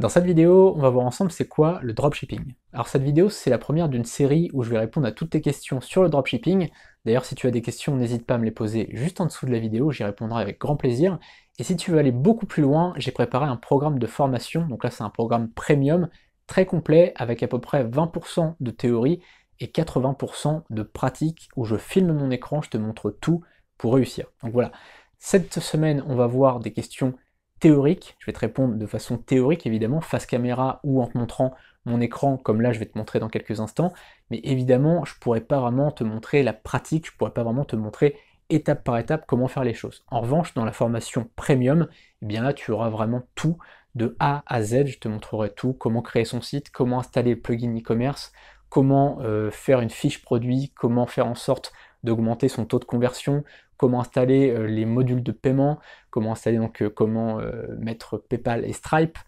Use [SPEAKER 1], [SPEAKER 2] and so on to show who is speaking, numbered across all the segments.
[SPEAKER 1] Dans cette vidéo, on va voir ensemble c'est quoi le dropshipping. Alors cette vidéo, c'est la première d'une série où je vais répondre à toutes tes questions sur le dropshipping. D'ailleurs, si tu as des questions, n'hésite pas à me les poser juste en dessous de la vidéo, j'y répondrai avec grand plaisir. Et si tu veux aller beaucoup plus loin, j'ai préparé un programme de formation, donc là c'est un programme premium, très complet, avec à peu près 20% de théorie et 80% de pratique, où je filme mon écran, je te montre tout pour réussir. Donc voilà, cette semaine, on va voir des questions théorique, je vais te répondre de façon théorique évidemment, face caméra ou en te montrant mon écran, comme là je vais te montrer dans quelques instants, mais évidemment je pourrais pas vraiment te montrer la pratique, je pourrais pas vraiment te montrer étape par étape comment faire les choses. En revanche, dans la formation premium, eh bien là tu auras vraiment tout de A à Z, je te montrerai tout, comment créer son site, comment installer le plugin e-commerce, comment euh, faire une fiche produit, comment faire en sorte d'augmenter son taux de conversion, comment installer euh, les modules de paiement, comment installer donc euh, comment euh, mettre PayPal et Stripe,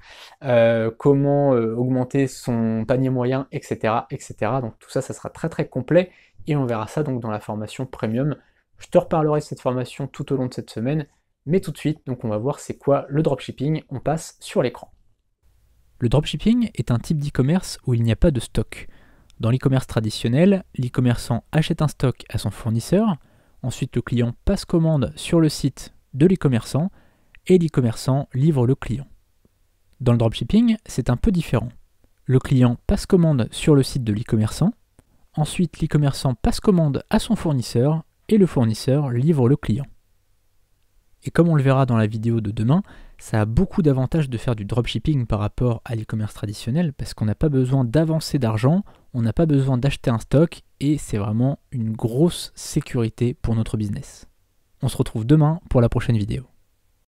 [SPEAKER 1] comment augmenter son panier moyen, etc., etc. Donc tout ça, ça sera très très complet et on verra ça donc dans la formation premium. Je te reparlerai de cette formation tout au long de cette semaine, mais tout de suite, donc on va voir c'est quoi le dropshipping. On passe sur l'écran. Le dropshipping est un type d'e-commerce où il n'y a pas de stock. Dans l'e-commerce traditionnel, l'e-commerçant achète un stock à son fournisseur, Ensuite, le client passe commande sur le site de l'e-commerçant et l'e-commerçant livre le client. Dans le dropshipping, c'est un peu différent. Le client passe commande sur le site de l'e-commerçant, ensuite l'e-commerçant passe commande à son fournisseur et le fournisseur livre le client. Et comme on le verra dans la vidéo de demain, ça a beaucoup d'avantages de faire du dropshipping par rapport à l'e-commerce traditionnel parce qu'on n'a pas besoin d'avancer d'argent, on n'a pas besoin d'acheter un stock et c'est vraiment une grosse sécurité pour notre business. On se retrouve demain pour la prochaine vidéo.